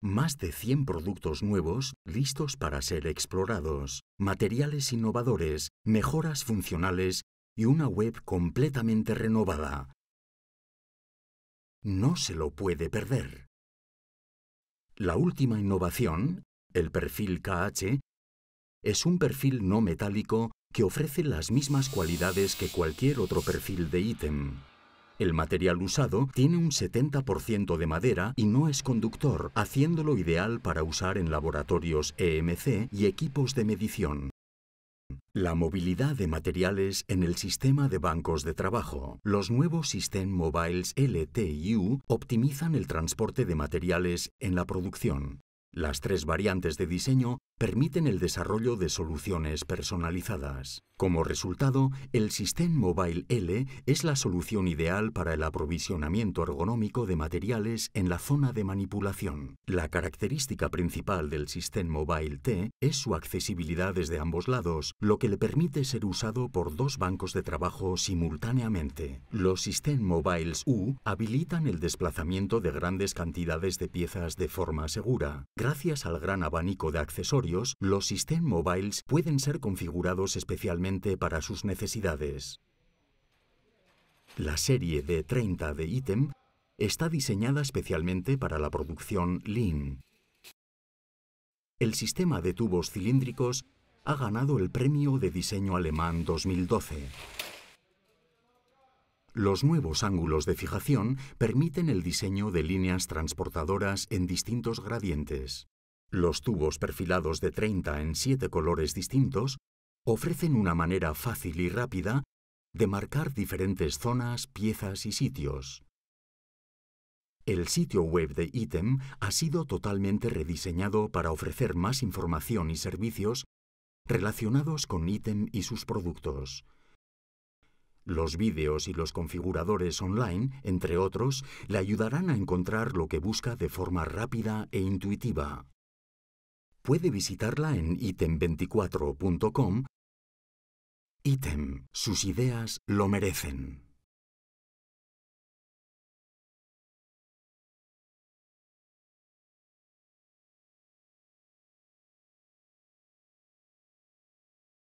Más de 100 productos nuevos listos para ser explorados, materiales innovadores, mejoras funcionales y una web completamente renovada. No se lo puede perder. La última innovación, el perfil KH, es un perfil no metálico que ofrece las mismas cualidades que cualquier otro perfil de ítem. El material usado tiene un 70% de madera y no es conductor, haciéndolo ideal para usar en laboratorios EMC y equipos de medición. La movilidad de materiales en el sistema de bancos de trabajo. Los nuevos System Mobiles LTU optimizan el transporte de materiales en la producción. Las tres variantes de diseño permiten el desarrollo de soluciones personalizadas. Como resultado, el System Mobile L es la solución ideal para el aprovisionamiento ergonómico de materiales en la zona de manipulación. La característica principal del System Mobile T es su accesibilidad desde ambos lados, lo que le permite ser usado por dos bancos de trabajo simultáneamente. Los System Mobiles U habilitan el desplazamiento de grandes cantidades de piezas de forma segura, gracias al gran abanico de accesorios los System Mobiles pueden ser configurados especialmente para sus necesidades. La serie d 30 de ítem está diseñada especialmente para la producción Lean. El sistema de tubos cilíndricos ha ganado el Premio de Diseño Alemán 2012. Los nuevos ángulos de fijación permiten el diseño de líneas transportadoras en distintos gradientes. Los tubos perfilados de 30 en 7 colores distintos ofrecen una manera fácil y rápida de marcar diferentes zonas, piezas y sitios. El sitio web de ITEM ha sido totalmente rediseñado para ofrecer más información y servicios relacionados con ITEM y sus productos. Los vídeos y los configuradores online, entre otros, le ayudarán a encontrar lo que busca de forma rápida e intuitiva puede visitarla en item24.com. Item, sus ideas lo merecen.